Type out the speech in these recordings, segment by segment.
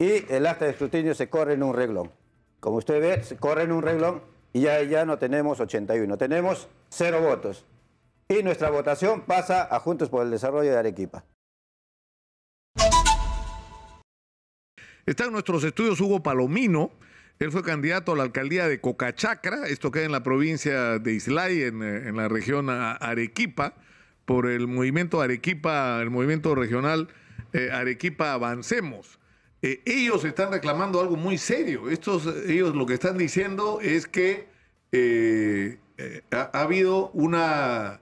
y el acta de escrutinio se corre en un reglón. Como usted ve, se corre en un reglón y ya, ya no tenemos 81, tenemos cero votos. Y nuestra votación pasa a Juntos por el Desarrollo de Arequipa. Está nuestros estudios Hugo Palomino. Él fue candidato a la alcaldía de Cocachacra, esto queda en la provincia de Islay, en, eh, la región Arequipa, por el movimiento Arequipa, el movimiento regional eh, Arequipa Avancemos. Eh, ellos están reclamando algo muy serio. Estos, ellos lo que están diciendo es que eh, eh, ha, habido una,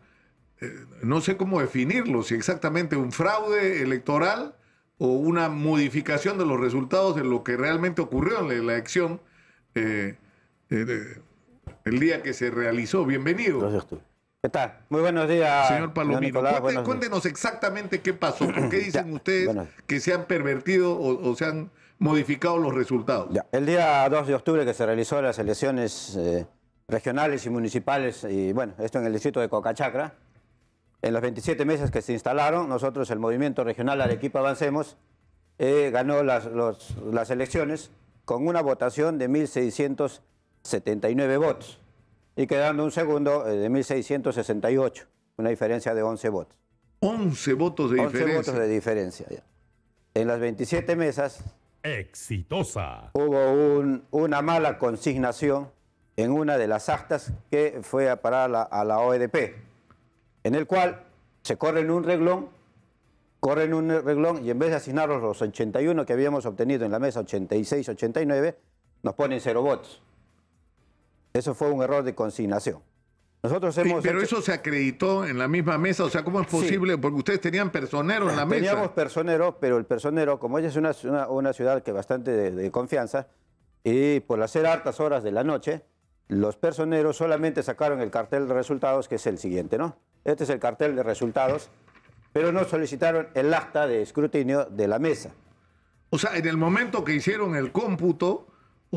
no sé cómo definirlo, si exactamente un fraude electoral o una modificación de los resultados de lo que realmente ocurrió en la elección el día que se realizó. Bienvenido. Gracias ¿Qué tal? Muy buenos días. Señor Palomino, cuéntenos exactamente qué pasó. ¿Por qué dicen ustedes que se han pervertido o, se han modificado los resultados? El día 2 de octubre que se realizó las elecciones eh, regionales y municipales, y bueno, esto en el distrito de Cocachacra, en los 27 meses que se instalaron, nosotros, el movimiento regional Arequipa Avancemos, eh, ganó las, las elecciones con una votación de 1.679 votos y quedando un segundo eh, de 1668, una diferencia de 11 votos. 11 votos de diferencia. 11 votos de diferencia. En las 27 mesas. Exitosa. Hubo una mala consignación en una de las actas que fue a parar a la, OEDP, en el cual se corren un reglón, corren un reglón y en vez de asignar los 81 que habíamos obtenido en la mesa 86-89, nos ponen cero votos. Eso fue un error de consignación. Nosotros hemos pero eso se acreditó en la misma mesa, o sea, ¿cómo es posible? Porque ustedes tenían personeros en la mesa. Teníamos personeros, pero el personero, como ella es una, una, ciudad que bastante de, de, confianza, y por hacer hartas horas de la noche, los personeros solamente sacaron el cartel de resultados, que es el siguiente, ¿no? Este es el cartel de resultados, pero no solicitaron el acta de escrutinio de la mesa. O sea, en el momento que hicieron el cómputo,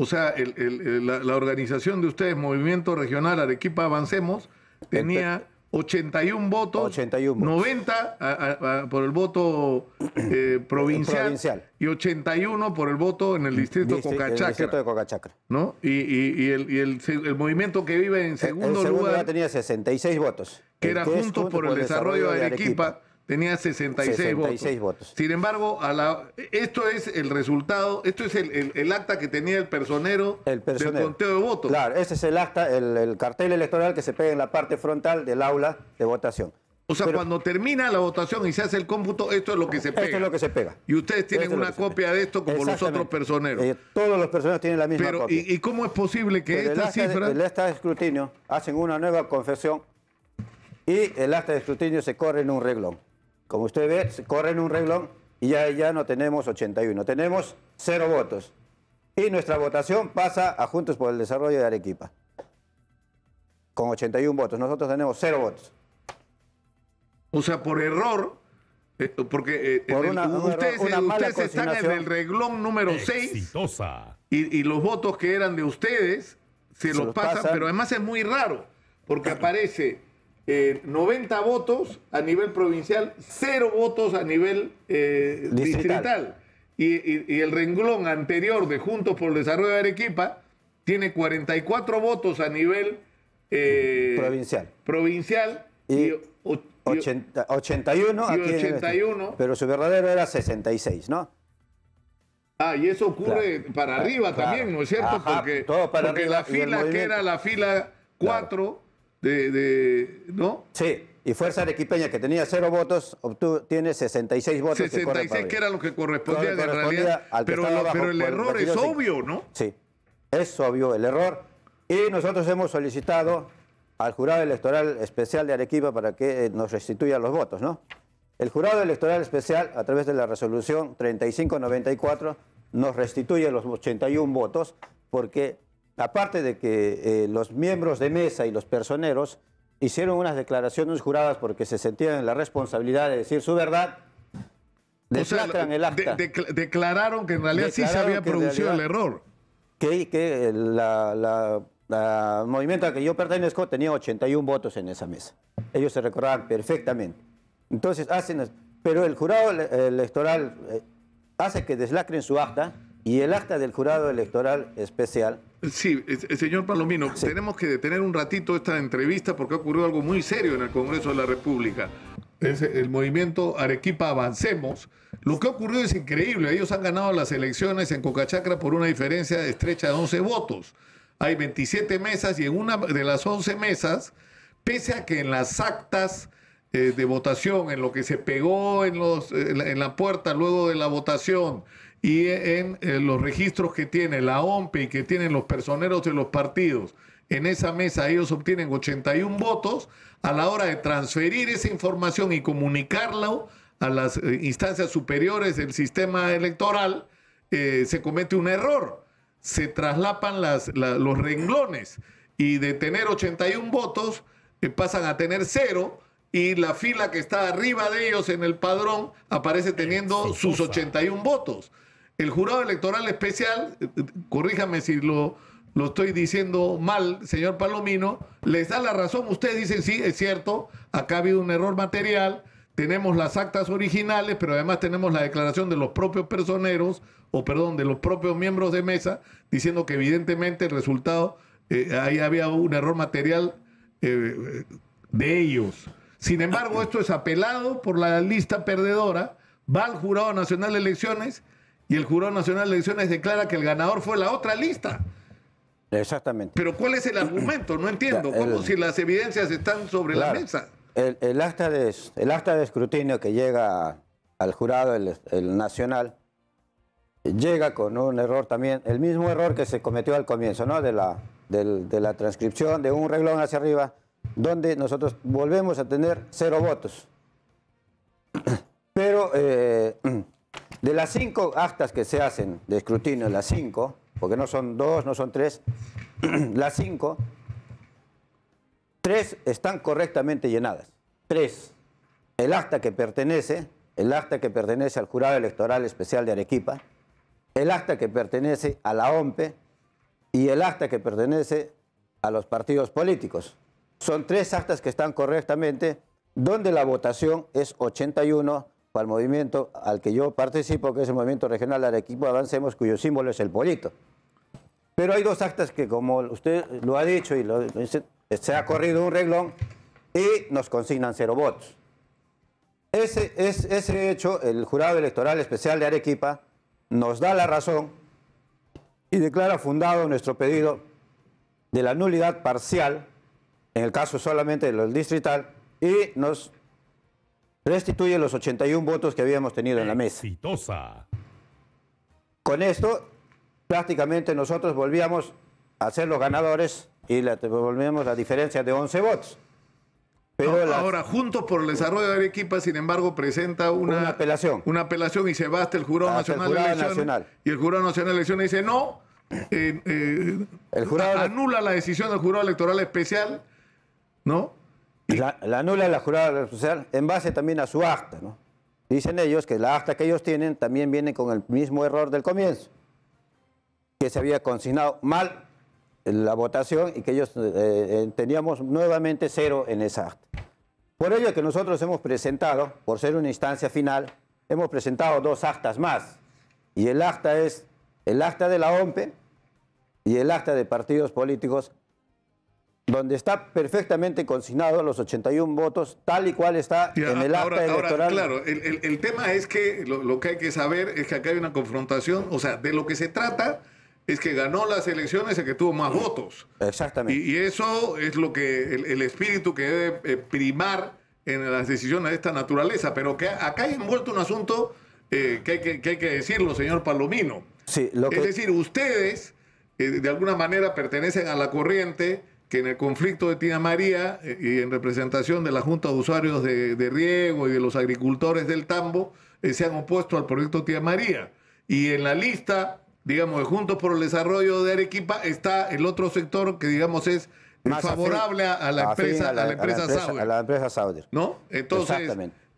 o sea, el, la, organización de ustedes, Movimiento Regional Arequipa Avancemos, tenía 81 votos, 81 90 por el voto eh, provincial, y 81 por el voto en el distrito, de Cocachacra. ¿no? Y, el, movimiento que vive en segundo, lugar, tenía 66 votos. Que era junto por, el Desarrollo de Arequipa tenía 66, votos. Sin embargo, esto es el resultado, esto es el, acta que tenía el personero, del conteo de votos. Claro, ese es el acta, el, cartel electoral que se pega en la parte frontal del aula de votación. O sea, cuando termina la votación y se hace el cómputo, esto es lo que se pega. Esto es lo que se pega. Y ustedes tienen una copia de esto como los otros personeros. Eh, todos los personeros tienen la misma copia. ¿y, ¿y, cómo es posible que Pero estas cifras... El acta de escrutinio hacen una nueva confesión y el acta de escrutinio se corre en un reglón como usted ve, corren un reglón y ya, ya no tenemos 81, tenemos cero votos. Y nuestra votación pasa a Juntos por el Desarrollo de Arequipa, con 81 votos. Nosotros tenemos cero votos. O sea, por error, porque ustedes, están en el reglón número 6 y, los votos que eran de ustedes se, los, pasan, pero además es muy raro, porque aparece 90 eh, votos a nivel provincial, 0 votos a nivel eh, distrital. Y, el renglón anterior de Juntos por el Desarrollo de Arequipa tiene 44 votos a nivel eh, provincial. provincial y, 81, 81 este, pero su verdadero era 66, ¿no? Ah, y eso ocurre para ah, arriba también, ¿no es cierto? porque, la fila que era la fila 4 de, ¿no? Sí, y Fuerza Arequipeña, que tenía cero votos, obtuvo, tiene 66 votos. 66, que, que lo que correspondía en realidad. Al pero, el error es obvio, ¿no? Sí, es obvio el error. Y nosotros hemos solicitado al jurado electoral especial de Arequipa para que eh, nos restituya los votos, ¿no? El jurado electoral especial, a través de la resolución 3594, nos restituye los 81 votos porque aparte de que eh, los miembros de mesa y los personeros hicieron unas declaraciones juradas porque se sentían en la responsabilidad de decir su verdad, deslacran el acta. declararon que en realidad sí se había producido el error. Que, que eh, la, movimiento al que yo pertenezco tenía 81 votos en esa mesa. Ellos se recordaban perfectamente. Entonces hacen... Pero el jurado electoral eh, hace que deslacren su acta y el acta del jurado electoral especial. Sí, eh, señor Palomino, tenemos que detener un ratito esta entrevista porque ha ocurrido algo muy serio en el Congreso de la República. Es el movimiento Arequipa Avancemos. Lo que ha ocurrido es increíble. Ellos han ganado las elecciones en Cocachacra por una diferencia estrecha de 11 votos. Hay 27 mesas y en una de las 11 mesas, pese a que en las actas eh, de votación, en lo que se pegó en, los, eh, en la puerta luego de la votación, y en eh, los registros que tiene la OMP y que tienen los personeros de los partidos. En esa mesa ellos obtienen 81 votos. A la hora de transferir esa información y comunicarla a las eh, instancias superiores del sistema electoral, eh, se comete un error. Se traslapan las, los renglones y de tener 81 votos pasan a tener cero y la fila que está arriba de ellos en el padrón aparece teniendo sus 81 votos. El jurado electoral especial, eh, eh, corríjame si lo, lo estoy diciendo mal, señor Palomino, les da la razón. Ustedes dicen, sí, es cierto, acá ha habido un error material, tenemos las actas originales, pero además tenemos la declaración de los propios personeros, o perdón, de los propios miembros de mesa, diciendo que evidentemente el resultado, eh, ahí había un error material de ellos. Sin embargo, esto es apelado por la lista perdedora, va al Jurado Nacional de Elecciones y el Jurado Nacional de Elecciones declara que el ganador fue la otra lista. Exactamente. Pero ¿cuál es el argumento? No entiendo. Como si las evidencias están sobre la mesa? El, el, acta de, el escrutinio que llega al jurado, el, nacional, llega con un error también, el mismo error que se cometió al comienzo, ¿no? De la, de la transcripción, de un reglón hacia arriba, donde nosotros volvemos a tener cero votos. Pero eh, De las cinco actas que se hacen de escrutinio, las cinco, porque no son dos, no son tres, las cinco, tres están correctamente llenadas. Tres. El acta que pertenece, el acta que pertenece al Jurado Electoral Especial de Arequipa, el acta que pertenece a la OMPE y el acta que pertenece a los partidos políticos. Son tres actas que están correctamente, donde la votación es 81 para el movimiento al que yo participo, que es el movimiento regional Arequipa Avancemos, cuyo símbolo es el pollito. Pero hay dos actas que, como usted lo ha dicho y se, ha corrido un reglón y nos consignan cero votos. Ese, es, ese hecho, el Jurado Electoral Especial de Arequipa nos da la razón y declara fundado nuestro pedido de la nulidad parcial, en el caso solamente del distrital, y nos restituye los 81 votos que habíamos tenido en la mesa. Exitosa. Con esto, prácticamente nosotros volvíamos a ser los ganadores y volvíamos a diferencia de 11 votos. Pero ahora, Juntos por el Desarrollo de Arequipa, sin embargo, presenta una, apelación. Una apelación y se va hasta el Jurado, Nacional, de Elecciones, Y el Jurado Nacional de Elecciones dice no. Eh, eh, el jurado anula la decisión del Jurado Electoral Especial, ¿no? la, la, de la jurada social en base también a su acta. ¿no? Dicen ellos que la acta que ellos tienen también viene con el mismo error del comienzo, que se había consignado mal la votación y que ellos eh, eh, teníamos nuevamente cero en esa acta. Por ello que nosotros hemos presentado, por ser una instancia final, hemos presentado dos actas más. Y el acta es el acta de la OMPE y el acta de partidos políticos donde está perfectamente consignado los 81 votos, tal y cual está en el acta electoral. claro, el, tema es que lo, que hay que saber es que acá hay una confrontación, o sea, de lo que se trata es que ganó las elecciones el que tuvo más votos. Exactamente. Y, eso es lo que el, espíritu que debe eh, primar en las decisiones de esta naturaleza, pero que acá hay envuelto un asunto eh, que, hay que, decirlo, señor Palomino. Sí, lo Es decir, ustedes eh, de alguna manera pertenecen a la corriente que en el conflicto de Tía María eh, y en representación de la Junta de Usuarios de, Riego y de los agricultores del Tambo eh, se han opuesto al proyecto Tía María. Y en la lista, digamos, de Juntos por el Desarrollo de Arequipa está el otro sector que, digamos, es Más favorable a, la empresa, a, la, empresa, ¿No? Entonces,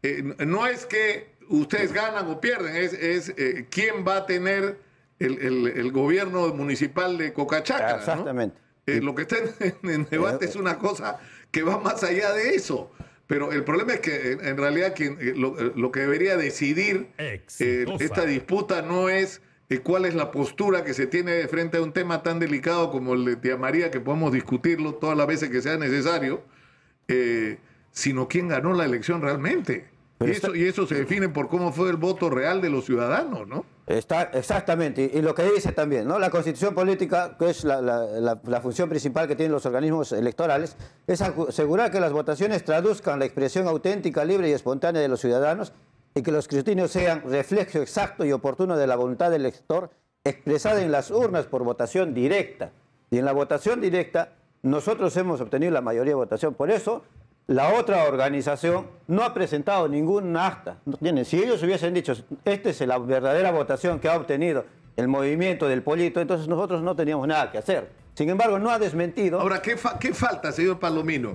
eh, no es que ustedes ganan o pierden, es, quién va a tener el, gobierno municipal de Cocachaca. Exactamente. Eh, lo que está en, eh, debate es eh. una cosa que va más allá de eso. Pero el problema es que en, realidad quien, lo, que debería decidir esta disputa no es cuál es la postura que se tiene frente a un tema tan delicado como el de Tía María, que podemos discutirlo todas las veces que sea necesario, sino quién ganó la elección realmente. eso, y eso se define por cómo fue el voto real de los ciudadanos, ¿no? Está, exactamente, y, lo que dice también, ¿no? La constitución política, que es la, función principal que tienen los organismos electorales, es asegurar que las votaciones traduzcan la expresión auténtica, libre y espontánea de los ciudadanos y que los resultados sean reflejo exacto y oportuno de la voluntad del elector expresada en las urnas por votación directa. Y en la votación directa nosotros hemos obtenido la mayoría de votación. Por eso la otra organización no ha presentado ningún acta. Si ellos hubiesen dicho, esta es la verdadera votación que ha obtenido el movimiento del Polito, entonces nosotros no teníamos nada que hacer. Sin embargo, no ha desmentido. Ahora, ¿qué, falta, señor Palomino?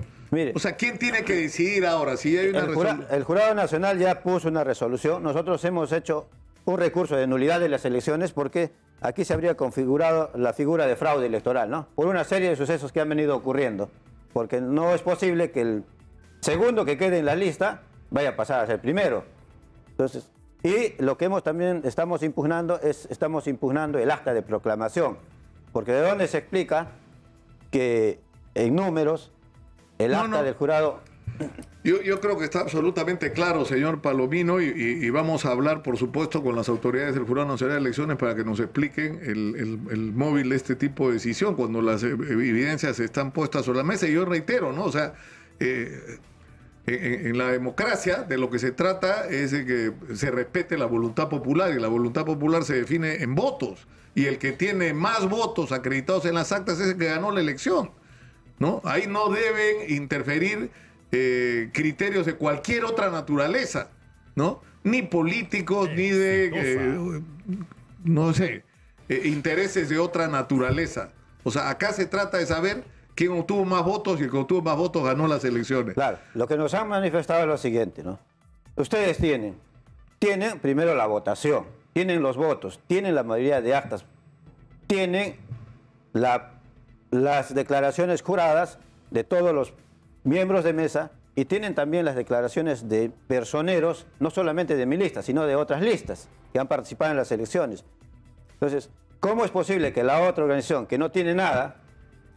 o sea, ¿quién tiene que decidir ahora? Si hay una el Jurado Nacional ya puso una resolución. Nosotros hemos hecho un recurso de nulidad de las elecciones porque aquí se habría configurado la figura de fraude electoral, ¿no? Por una serie de sucesos que han venido ocurriendo. Porque no es posible que el Segundo, que quede en la lista, vaya a pasar a ser primero. Entonces, y lo que hemos también estamos impugnando es estamos impugnando el acta de proclamación, porque de dónde se explica que en números el acta del jurado yo, creo que está absolutamente claro, señor Palomino, y, vamos a hablar, por supuesto, con las autoridades del Jurado Nacional de Elecciones para que nos expliquen el, el, móvil de este tipo de decisión, cuando las evidencias están puestas sobre la mesa. Y yo reitero, ¿no? O sea, eh, en, la democracia de lo que se trata es que se respete la voluntad popular y la voluntad popular se define en votos y el que tiene más votos acreditados en las actas es el que ganó la elección. ¿no? Ahí no deben interferir eh, criterios de cualquier otra naturaleza, ¿no? ni políticos, ni de, eh, no sé, intereses de otra naturaleza. O sea, acá se trata de saber quien obtuvo más votos y el que obtuvo más votos ganó las elecciones. Claro, lo que nos han manifestado es lo siguiente, ¿no? Ustedes tienen, tienen primero la votación, tienen los votos, tienen la mayoría de actas, tienen las declaraciones juradas de todos los miembros de mesa y tienen también las declaraciones de personeros, no solamente de mi lista, sino de otras listas que han participado en las elecciones. Entonces, ¿cómo es posible que la otra organización que no tiene nada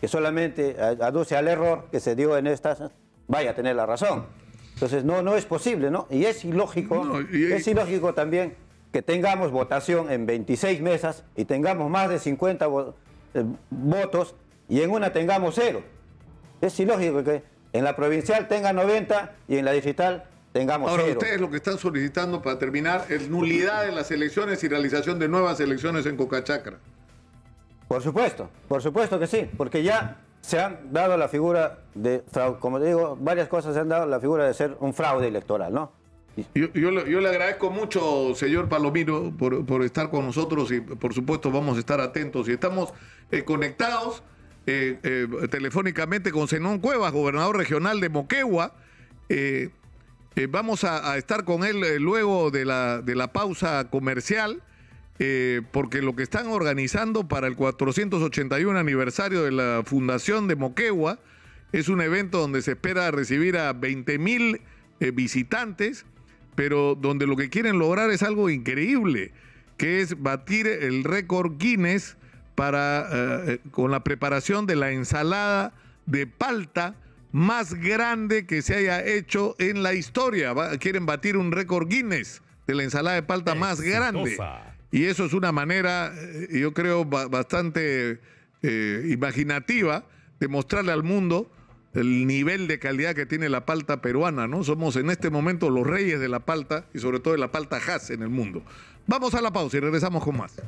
que solamente aduce al error que se dio en estas, vaya a tener la razón. Entonces, no, no es posible, ¿no? Y es ilógico, es ilógico también que tengamos votación en 26 mesas y tengamos más de 50 eh, votos y en una tengamos cero. Es ilógico que en la provincial tenga 90 y en la digital tengamos Ahora, cero. ustedes lo que están solicitando para terminar es nulidad de las elecciones y realización de nuevas elecciones en Cocachacra. Por supuesto, por supuesto que sí, porque ya se han dado la figura de fraude, como te digo, varias cosas se han dado la figura de ser un fraude electoral, ¿no? Yo, le agradezco mucho, señor Palomino, por, estar con nosotros y por supuesto vamos a estar atentos y estamos eh, conectados eh, eh, telefónicamente con Zenón Cuevas, gobernador regional de Moquegua. vamos a, estar con él luego de de la pausa comercial eh, porque lo que están organizando para el 481 aniversario de la fundación de Moquegua es un evento donde se espera recibir a 20 mil eh, visitantes, pero donde lo que quieren lograr es algo increíble, que es batir el récord Guinness para, eh, con la preparación de la ensalada de palta más grande que se haya hecho en la historia. quieren batir un récord Guinness de la ensalada de palta más grande. Y eso es una manera, eh, yo creo, bastante eh, imaginativa de mostrarle al mundo el nivel de calidad que tiene la palta peruana, ¿no? Somos en este momento los reyes de la palta y sobre todo de la palta Hass en el mundo. Vamos a la pausa y regresamos con más.